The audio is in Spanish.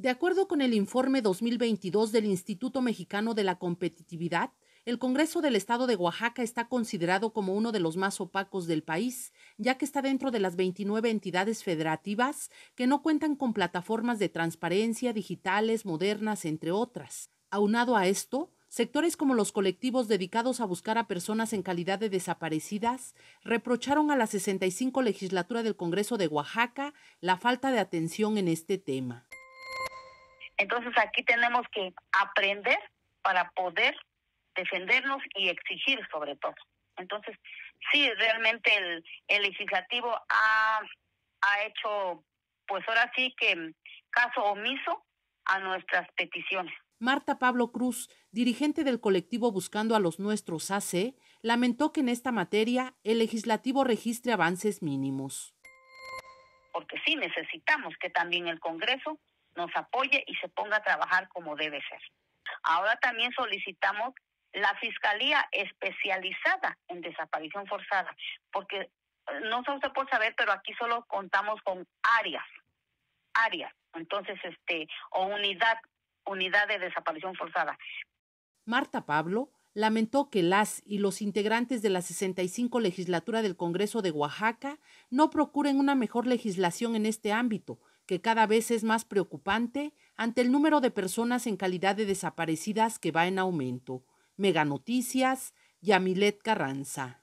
De acuerdo con el informe 2022 del Instituto Mexicano de la Competitividad, el Congreso del Estado de Oaxaca está considerado como uno de los más opacos del país, ya que está dentro de las 29 entidades federativas que no cuentan con plataformas de transparencia digitales modernas, entre otras. Aunado a esto, sectores como los colectivos dedicados a buscar a personas en calidad de desaparecidas reprocharon a la 65 legislatura del Congreso de Oaxaca la falta de atención en este tema. Entonces aquí tenemos que aprender para poder defendernos y exigir sobre todo. Entonces, sí, realmente el, legislativo ha, hecho, pues ahora sí que caso omiso a nuestras peticiones. Marta Pablo Cruz, dirigente del colectivo Buscando a los Nuestros AC, lamentó que en esta materia el legislativo registre avances mínimos. Porque sí necesitamos que también el Congreso nos apoye y se ponga a trabajar como debe ser. Ahora también solicitamos la Fiscalía especializada en desaparición forzada, porque eh, no sé usted puede saber, pero aquí solo contamos con áreas, áreas, entonces, este, o unidad, unidad de desaparición forzada. Marta Pablo lamentó que las y los integrantes de la 65 legislatura del Congreso de Oaxaca no procuren una mejor legislación en este ámbito, que cada vez es más preocupante ante el número de personas en calidad de desaparecidas que va en aumento. Mega Noticias, Yamilet Carranza.